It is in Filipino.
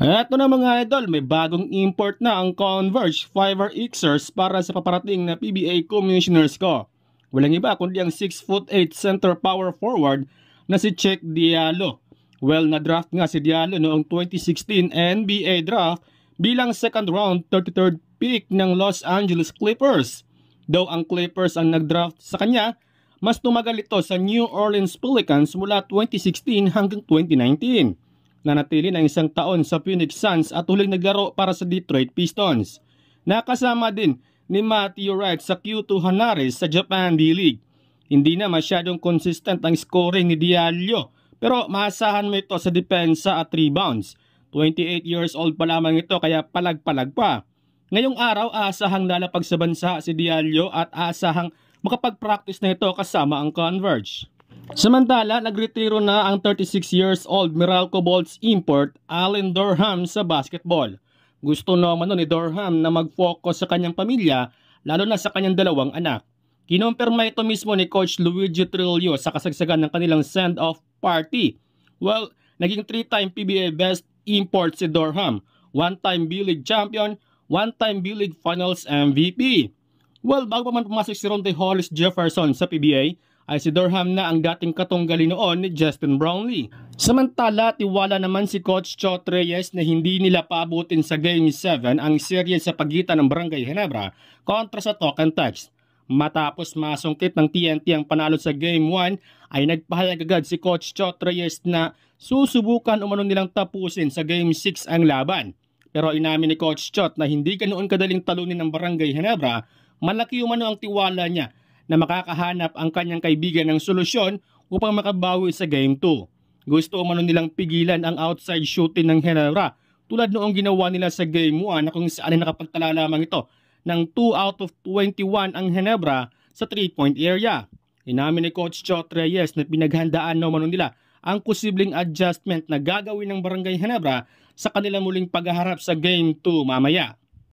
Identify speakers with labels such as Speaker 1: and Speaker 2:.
Speaker 1: Eto na mga idol, may bagong import na ang Converge Fiverr Xers para sa paparating na PBA Commissioners ko. Walang iba kundi ang 6 8 center power forward na si Check Diallo. Well, na-draft nga si Diallo noong 2016 NBA draft bilang second round 33rd pick ng Los Angeles Clippers. Though ang Clippers ang nag-draft sa kanya, mas tumagal ito sa New Orleans Pelicans mula 2016 hanggang 2019. Nanatili ng isang taon sa Phoenix Suns at huling naglaro para sa Detroit Pistons. Nakasama din ni Matthew Wright sa Q2 Hanares sa Japan D-League. Hindi na masyadong consistent ang scoring ni Diallo pero maasahan mo ito sa depensa at rebounds. 28 years old pa lamang ito kaya palag-palag pa. Ngayong araw asahang lalapag sa bansa si Diallo at asahang makapag-practice na ito kasama ang Converge. Samantala, nagretiro na ang 36 years old Meralco Bolts import Allen Durham sa basketball. Gusto naman no ni Durham na mag-focus sa kanyang pamilya lalo na sa kanyang dalawang anak. Kinumpirma ito mismo ni Coach Luigi Trillo sa kasagsagan ng kanilang send-off party. Well, naging 3-time PBA Best Import si Durham, 1-time B-League Champion, 1-time B-League Finals MVP. Well, bago pa man pumasok si Ronte Hollis Jefferson sa PBA, ay si Durham na ang dating katunggali noon ni Justin Brownlee. Samantala, tiwala naman si Coach Chot Reyes na hindi nila paabutin sa Game 7 ang serye sa pagitan ng Barangay Ginebra kontra sa Talk and Text. Matapos masungkit ng TNT ang panalo sa Game 1 ay nagpahayag agad si Coach Chot Reyes na susubukan umano nilang tapusin sa Game 6 ang laban. Pero inamin ni Coach Chot na hindi ganoon kadaling talunin ng Barangay Ginebra, malaki umano ang tiwala niya na makakahanap ang kanyang kaibigan ng solusyon upang makabawi sa Game 2. Gusto umano nilang pigilan ang outside shooting ng Herrera tulad noong ginawa nila sa Game 1 na kung saan ay nakapagtala lamang ito ng 2 out of 21 ang Henebra sa 3-point area. Inamin ni Coach Chot Reyes na pinaghandaan naman nila ang posibleng adjustment na gagawin ng Barangay Henebra sa kanilang muling pagharap sa Game 2 mamaya.